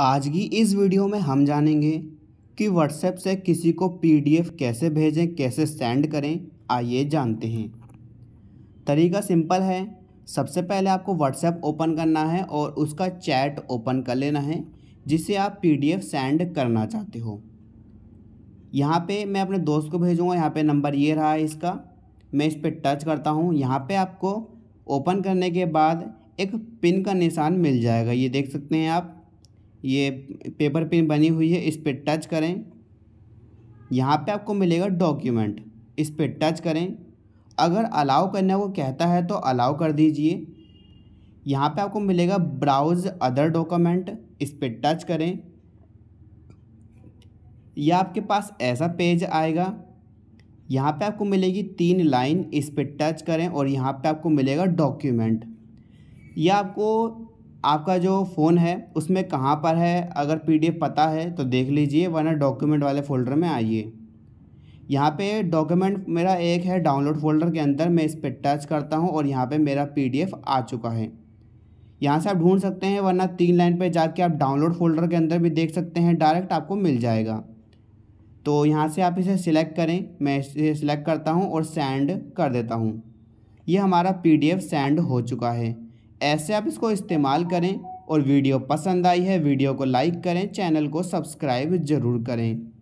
आज की इस वीडियो में हम जानेंगे कि व्हाट्सएप से किसी को पीडीएफ कैसे भेजें कैसे सेंड करें आइए जानते हैं तरीका सिंपल है सबसे पहले आपको व्हाट्सएप ओपन करना है और उसका चैट ओपन कर लेना है जिसे आप पीडीएफ सेंड करना चाहते हो यहाँ पे मैं अपने दोस्त को भेजूँगा यहाँ पे नंबर ये रहा है इसका मैं इस पर टच करता हूँ यहाँ पे आपको ओपन करने के बाद एक पिन का निशान मिल जाएगा ये देख सकते हैं आप ये पेपर पिन बनी हुई है इस पर टच करें यहाँ पे आपको मिलेगा डॉक्यूमेंट इस पर टच करें अगर अलाउ करने को कहता है तो अलाउ कर दीजिए यहाँ पे आपको मिलेगा ब्राउज अदर डॉक्यूमेंट इस पर टच करें यह आपके पास ऐसा पेज आएगा यहाँ पे आपको मिलेगी तीन लाइन इस पर टच करें और यहाँ पे आपको मिलेगा डॉक्यूमेंट यह आपको आपका जो फ़ोन है उसमें कहाँ पर है अगर पीडीएफ पता है तो देख लीजिए वरना डॉक्यूमेंट वाले फ़ोल्डर में आइए यहाँ पे डॉक्यूमेंट मेरा एक है डाउनलोड फ़ोल्डर के अंदर मैं इस पर टच करता हूँ और यहाँ पे मेरा पीडीएफ आ चुका है यहाँ से आप ढूंढ सकते हैं वरना तीन लाइन पे जाके आप डाउनलोड फ़ोल्डर के अंदर भी देख सकते हैं डायरेक्ट आपको मिल जाएगा तो यहाँ से आप इसे सिलेक्ट करें मैं इसे सिलेक्ट करता हूँ और सेंड कर देता हूँ ये हमारा पी सेंड हो चुका है ऐसे आप इसको इस्तेमाल करें और वीडियो पसंद आई है वीडियो को लाइक करें चैनल को सब्सक्राइब ज़रूर करें